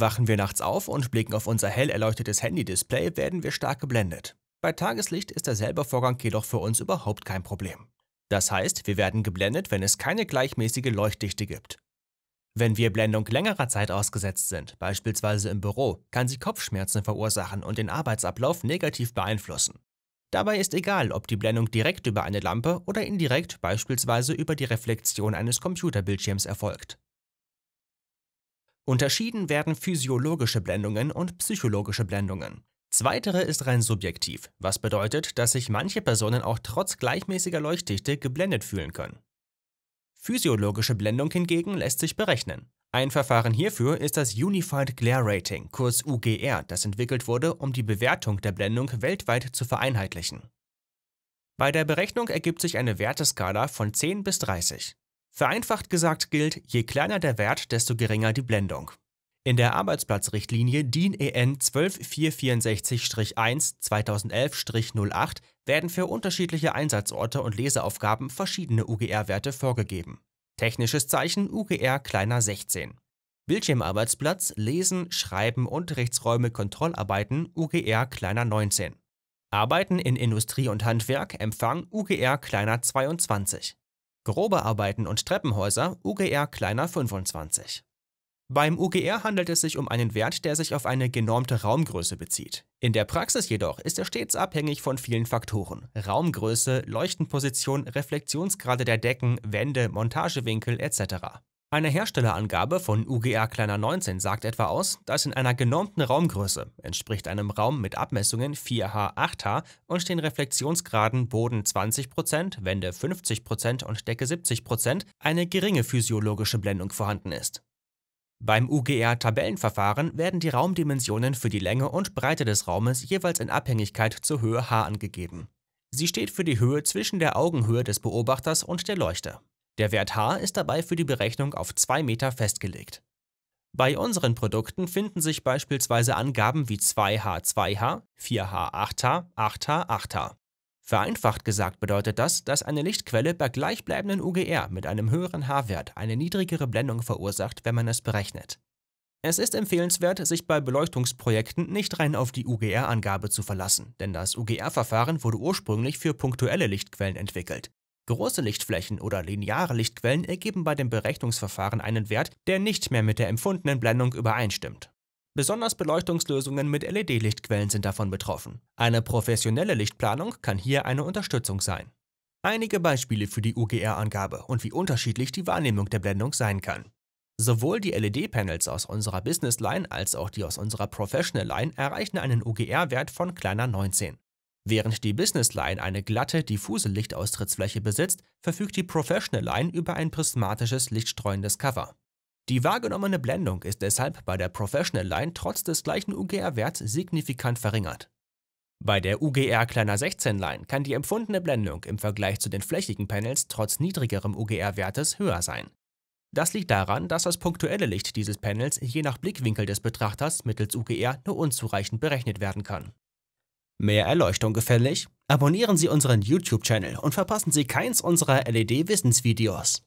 Wachen wir nachts auf und blicken auf unser hell erleuchtetes Handy-Display, werden wir stark geblendet. Bei Tageslicht ist derselbe Vorgang jedoch für uns überhaupt kein Problem. Das heißt, wir werden geblendet, wenn es keine gleichmäßige Leuchtdichte gibt. Wenn wir Blendung längerer Zeit ausgesetzt sind, beispielsweise im Büro, kann sie Kopfschmerzen verursachen und den Arbeitsablauf negativ beeinflussen. Dabei ist egal, ob die Blendung direkt über eine Lampe oder indirekt beispielsweise über die Reflexion eines Computerbildschirms erfolgt. Unterschieden werden physiologische Blendungen und psychologische Blendungen. Zweitere ist rein subjektiv, was bedeutet, dass sich manche Personen auch trotz gleichmäßiger Leuchtdichte geblendet fühlen können. Physiologische Blendung hingegen lässt sich berechnen. Ein Verfahren hierfür ist das Unified Glare Rating, kurz UGR, das entwickelt wurde, um die Bewertung der Blendung weltweit zu vereinheitlichen. Bei der Berechnung ergibt sich eine Werteskala von 10 bis 30. Vereinfacht gesagt gilt, je kleiner der Wert, desto geringer die Blendung. In der Arbeitsplatzrichtlinie DIN EN 12464-1 2011-08 werden für unterschiedliche Einsatzorte und Leseaufgaben verschiedene UGR-Werte vorgegeben. Technisches Zeichen UGR kleiner 16. Bildschirmarbeitsplatz, Lesen, Schreiben, Unterrichtsräume, Kontrollarbeiten UGR kleiner 19. Arbeiten in Industrie und Handwerk, Empfang UGR kleiner 22. Grobe Arbeiten und Treppenhäuser UGR kleiner 25. Beim UGR handelt es sich um einen Wert, der sich auf eine genormte Raumgröße bezieht. In der Praxis jedoch ist er stets abhängig von vielen Faktoren. Raumgröße, Leuchtenposition, Reflexionsgrade der Decken, Wände, Montagewinkel etc. Eine Herstellerangabe von UGR kleiner 19 sagt etwa aus, dass in einer genormten Raumgröße, entspricht einem Raum mit Abmessungen 4H, 8H und den Reflexionsgraden Boden 20%, Wände 50% und Decke 70%, eine geringe physiologische Blendung vorhanden ist. Beim UGR-Tabellenverfahren werden die Raumdimensionen für die Länge und Breite des Raumes jeweils in Abhängigkeit zur Höhe h angegeben. Sie steht für die Höhe zwischen der Augenhöhe des Beobachters und der Leuchte. Der Wert H ist dabei für die Berechnung auf 2 Meter festgelegt. Bei unseren Produkten finden sich beispielsweise Angaben wie 2H, 2H, 4H, 8H, 8H, 8H. Vereinfacht gesagt bedeutet das, dass eine Lichtquelle bei gleichbleibenden UGR mit einem höheren H-Wert eine niedrigere Blendung verursacht, wenn man es berechnet. Es ist empfehlenswert, sich bei Beleuchtungsprojekten nicht rein auf die UGR-Angabe zu verlassen, denn das UGR-Verfahren wurde ursprünglich für punktuelle Lichtquellen entwickelt. Große Lichtflächen oder lineare Lichtquellen ergeben bei dem Berechnungsverfahren einen Wert, der nicht mehr mit der empfundenen Blendung übereinstimmt. Besonders Beleuchtungslösungen mit LED-Lichtquellen sind davon betroffen. Eine professionelle Lichtplanung kann hier eine Unterstützung sein. Einige Beispiele für die UGR-Angabe und wie unterschiedlich die Wahrnehmung der Blendung sein kann. Sowohl die LED-Panels aus unserer Business-Line als auch die aus unserer Professional-Line erreichen einen UGR-Wert von kleiner 19. Während die Business Line eine glatte, diffuse Lichtaustrittsfläche besitzt, verfügt die Professional Line über ein prismatisches, lichtstreuendes Cover. Die wahrgenommene Blendung ist deshalb bei der Professional Line trotz des gleichen UGR-Werts signifikant verringert. Bei der UGR kleiner 16 Line kann die empfundene Blendung im Vergleich zu den flächigen Panels trotz niedrigerem UGR-Wertes höher sein. Das liegt daran, dass das punktuelle Licht dieses Panels je nach Blickwinkel des Betrachters mittels UGR nur unzureichend berechnet werden kann. Mehr Erleuchtung gefällig? Abonnieren Sie unseren YouTube-Channel und verpassen Sie keins unserer LED-Wissensvideos.